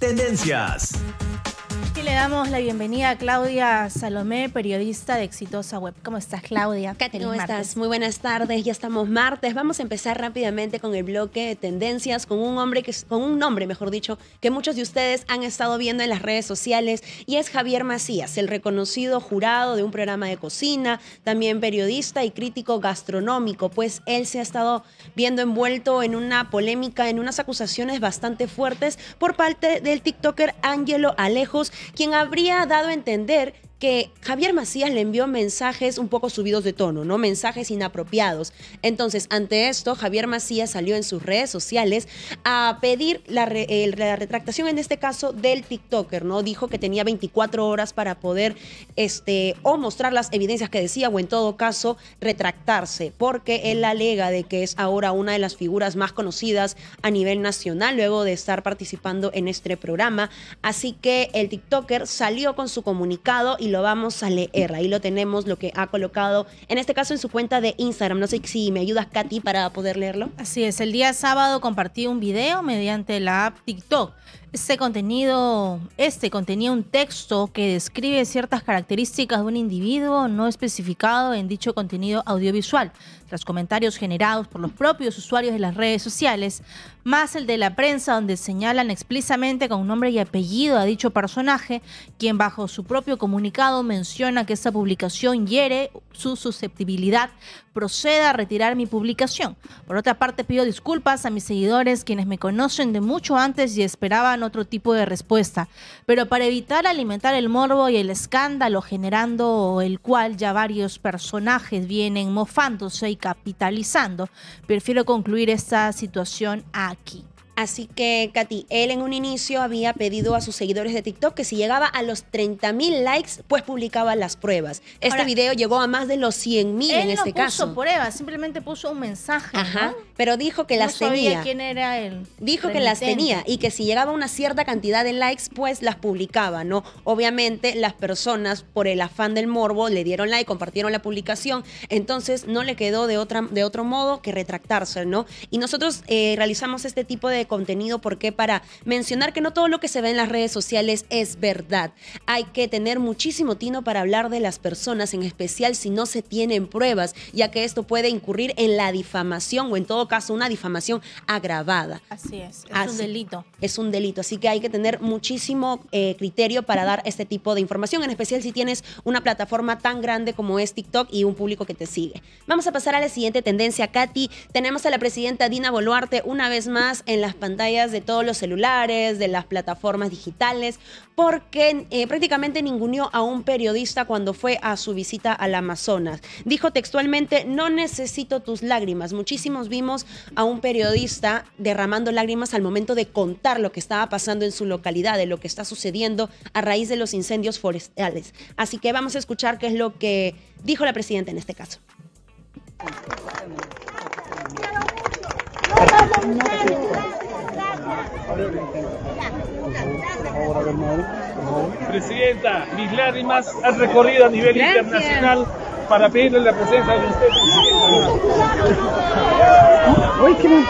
tendencias le damos la bienvenida a Claudia Salomé, periodista de Exitosa Web. ¿Cómo estás, Claudia? ¿cómo estás? Muy buenas tardes. Ya estamos martes. Vamos a empezar rápidamente con el bloque de tendencias, con un hombre que, con un nombre, mejor dicho, que muchos de ustedes han estado viendo en las redes sociales y es Javier Macías, el reconocido jurado de un programa de cocina, también periodista y crítico gastronómico. Pues él se ha estado viendo envuelto en una polémica, en unas acusaciones bastante fuertes por parte del TikToker Ángelo Alejos quien habría dado a entender que Javier Macías le envió mensajes un poco subidos de tono, ¿no? Mensajes inapropiados. Entonces, ante esto, Javier Macías salió en sus redes sociales a pedir la, retractación, en este caso, del TikToker, ¿no? Dijo que tenía 24 horas para poder, este, o mostrar las evidencias que decía, o en todo caso, retractarse, porque él alega de que es ahora una de las figuras más conocidas a nivel nacional, luego de estar participando en este programa. Así que el TikToker salió con su comunicado y lo vamos a leer. Ahí lo tenemos, lo que ha colocado, en este caso en su cuenta de Instagram. No sé si me ayudas, Katy, para poder leerlo. Así es, el día sábado compartí un video mediante la app TikTok. Este contenido, este contenía un texto que describe ciertas características de un individuo no especificado en dicho contenido audiovisual. Tras comentarios generados por los propios usuarios de las redes sociales, más el de la prensa donde señalan explícitamente con nombre y apellido a dicho personaje, quien bajo su propio comunicado menciona que esta publicación hiere su susceptibilidad, proceda a retirar mi publicación. Por otra parte, pido disculpas a mis seguidores, quienes me conocen de mucho antes y esperaban otro tipo de respuesta, pero para evitar alimentar el morbo y el escándalo generando el cual ya varios personajes vienen mofándose y capitalizando, prefiero concluir esta situación a aqui. Así que, Katy, él en un inicio había pedido a sus seguidores de TikTok que si llegaba a los 30 mil likes, pues publicaba las pruebas. Este video llegó a más de los 100 mil en este caso. no puso pruebas, simplemente puso un mensaje. Ajá, pero dijo que no las sabía tenía. quién era él. Dijo que las tenía y que si llegaba una cierta cantidad de likes, pues las publicaba, ¿no? Obviamente, las personas, por el afán del morbo, le dieron like, compartieron la publicación. Entonces, no le quedó de, otra, de otro modo que retractarse, ¿no? Y nosotros eh, realizamos este tipo de contenido, porque Para mencionar que no todo lo que se ve en las redes sociales es verdad. Hay que tener muchísimo tino para hablar de las personas, en especial si no se tienen pruebas, ya que esto puede incurrir en la difamación o en todo caso una difamación agravada. Así es, es un delito. Es un delito, así que hay que tener muchísimo eh, criterio para dar este tipo de información, en especial si tienes una plataforma tan grande como es TikTok y un público que te sigue. Vamos a pasar a la siguiente tendencia, Katy. Tenemos a la presidenta Dina Boluarte una vez más en las pantallas de todos los celulares, de las plataformas digitales, porque prácticamente ninguneó a un periodista cuando fue a su visita al Amazonas. Dijo textualmente, no necesito tus lágrimas. Muchísimos vimos a un periodista derramando lágrimas al momento de contar lo que estaba pasando en su localidad, de lo que está sucediendo a raíz de los incendios forestales. Así que vamos a escuchar qué es lo que dijo la presidenta en este caso. Presidenta, mis lágrimas han recorrido a nivel internacional para pedirle la presencia de usted, Presidenta. Uy, qué me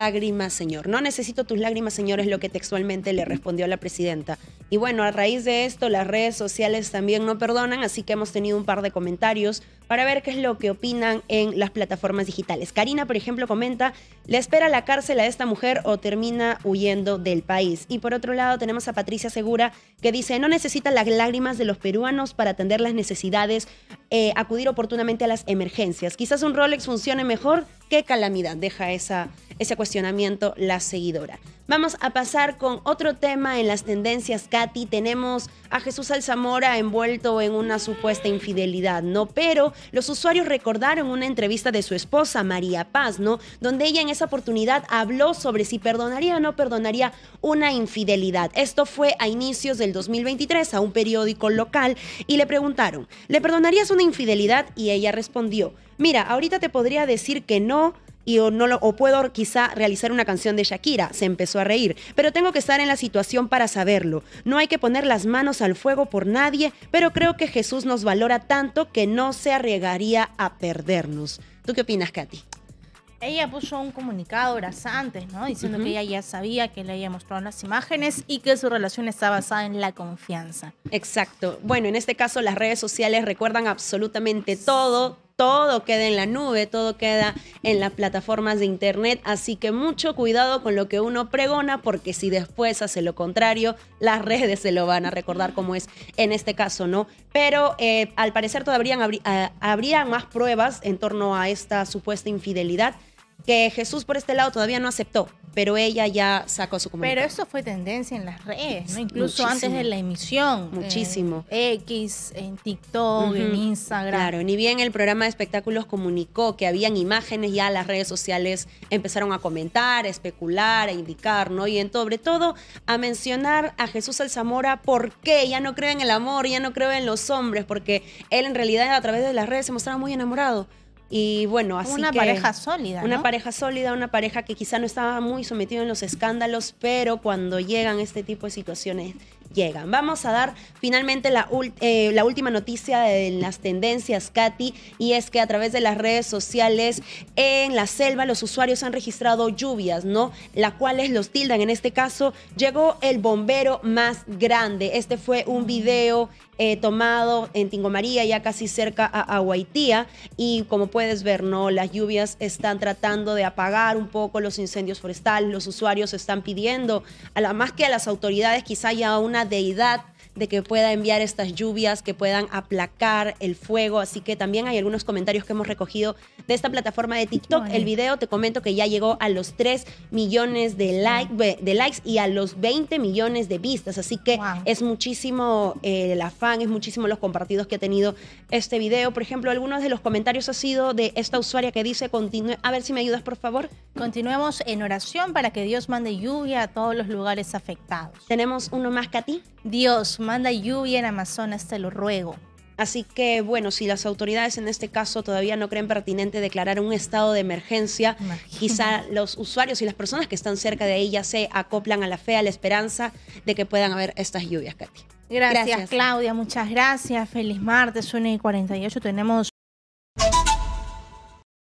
lágrimas, Señor. No necesito tus lágrimas, Señor, es lo que textualmente le respondió la presidenta. Y bueno, a raíz de esto, las redes sociales también no perdonan, así que hemos tenido un par de comentarios para ver qué es lo que opinan en las plataformas digitales. Karina, por ejemplo, comenta, le espera la cárcel a esta mujer o termina huyendo del país. Y por otro lado tenemos a Patricia Segura que dice, no necesita las lágrimas de los peruanos para atender las necesidades, eh, acudir oportunamente a las emergencias. Quizás un Rolex funcione mejor, qué calamidad, deja esa, ese cuestionamiento la seguidora. Vamos a pasar con otro tema en las tendencias, Katy. Tenemos a Jesús Alzamora envuelto en una supuesta infidelidad, ¿no? Pero los usuarios recordaron una entrevista de su esposa, María Paz, ¿no? Donde ella en esa oportunidad habló sobre si perdonaría o no perdonaría una infidelidad. Esto fue a inicios del 2023 a un periódico local y le preguntaron, ¿le perdonarías una infidelidad? Y ella respondió, mira, ahorita te podría decir que no, o, no lo, o puedo quizá realizar una canción de Shakira. Se empezó a reír. Pero tengo que estar en la situación para saberlo. No hay que poner las manos al fuego por nadie, pero creo que Jesús nos valora tanto que no se arriesgaría a perdernos. ¿Tú qué opinas, Katy? Ella puso un comunicado horas antes, ¿no? Diciendo que ella ya sabía que le había mostrado las imágenes y que su relación está basada en la confianza. Exacto. Bueno, en este caso las redes sociales recuerdan absolutamente todo todo queda en la nube, todo queda en las plataformas de internet, así que mucho cuidado con lo que uno pregona porque si después hace lo contrario, las redes se lo van a recordar como es en este caso, ¿no? Pero eh, al parecer todavía eh, habrían más pruebas en torno a esta supuesta infidelidad que Jesús por este lado todavía no aceptó pero ella ya sacó su comentario. Pero eso fue tendencia en las redes, Incluso antes de la emisión. Eh, Muchísimo. X, en TikTok, en Instagram. Claro, ni bien el programa de espectáculos comunicó que habían imágenes, ya las redes sociales empezaron a comentar, a especular, a indicar, ¿no? Y en sobre todo a mencionar a Jesús Alzamora por qué ya no cree en el amor, ya no cree en los hombres, porque él en realidad a través de las redes se mostraba muy enamorado y bueno, así una pareja sólida. Una pareja sólida, una pareja que quizá no estaba muy sometida en los escándalos, pero cuando llegan este tipo de situaciones llegan. Vamos a dar finalmente la, eh, última noticia de las tendencias, Katy, y es que a través de las redes sociales en la selva los usuarios han registrado lluvias, ¿no? Las cuales los tildan. En este caso, llegó el bombero más grande. Este fue un video eh, tomado en María, ya casi cerca a Aguaitía. Y como puedes ver, ¿no? Las lluvias están tratando de apagar un poco los incendios forestales. Los usuarios están pidiendo, a más que a las autoridades, quizá ya una deidad de que pueda enviar estas lluvias, que puedan aplacar el fuego. Así que también hay algunos comentarios que hemos recogido de esta plataforma de TikTok. El video, te comento que ya llegó a los 3 millones de, de likes y a los 20 millones de vistas. Así que es muchísimo eh, el afán, es muchísimo los compartidos que ha tenido este video. Por ejemplo, algunos de los comentarios ha sido de esta usuaria que dice, continúe, a ver si me ayudas por favor. Continuemos en oración para que Dios mande lluvia a todos los lugares afectados. Tenemos uno más, Katy. Dios, manda lluvia en Amazonas, te lo ruego. Así que bueno, si las autoridades en este caso todavía no creen pertinente declarar un estado de emergencia, quizá los usuarios y las personas que están cerca de ahí ya se acoplan a la fe, a la esperanza de que puedan haber estas lluvias, Katy. Gracias, gracias. Claudia, muchas gracias. Feliz martes, 1 y 48. Tenemos